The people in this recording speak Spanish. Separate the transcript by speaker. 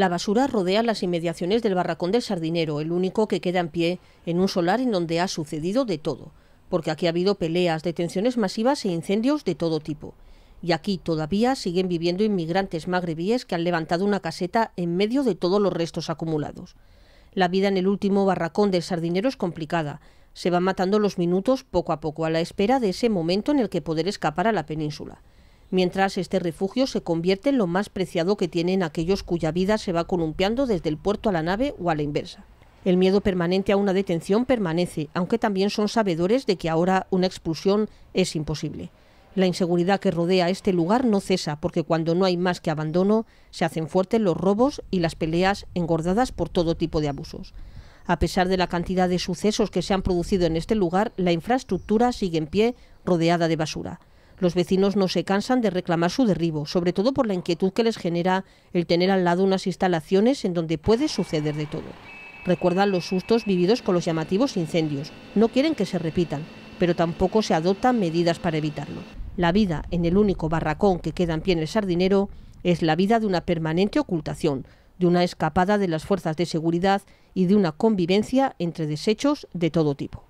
Speaker 1: La basura rodea las inmediaciones del barracón del Sardinero, el único que queda en pie en un solar en donde ha sucedido de todo, porque aquí ha habido peleas, detenciones masivas e incendios de todo tipo. Y aquí todavía siguen viviendo inmigrantes magrebíes que han levantado una caseta en medio de todos los restos acumulados. La vida en el último barracón del Sardinero es complicada. Se van matando los minutos poco a poco a la espera de ese momento en el que poder escapar a la península mientras este refugio se convierte en lo más preciado que tienen aquellos cuya vida se va columpiando desde el puerto a la nave o a la inversa. El miedo permanente a una detención permanece, aunque también son sabedores de que ahora una expulsión es imposible. La inseguridad que rodea este lugar no cesa, porque cuando no hay más que abandono, se hacen fuertes los robos y las peleas engordadas por todo tipo de abusos. A pesar de la cantidad de sucesos que se han producido en este lugar, la infraestructura sigue en pie, rodeada de basura. Los vecinos no se cansan de reclamar su derribo, sobre todo por la inquietud que les genera el tener al lado unas instalaciones en donde puede suceder de todo. Recuerdan los sustos vividos con los llamativos incendios. No quieren que se repitan, pero tampoco se adoptan medidas para evitarlo. La vida en el único barracón que queda en pie en el sardinero es la vida de una permanente ocultación, de una escapada de las fuerzas de seguridad y de una convivencia entre desechos de todo tipo.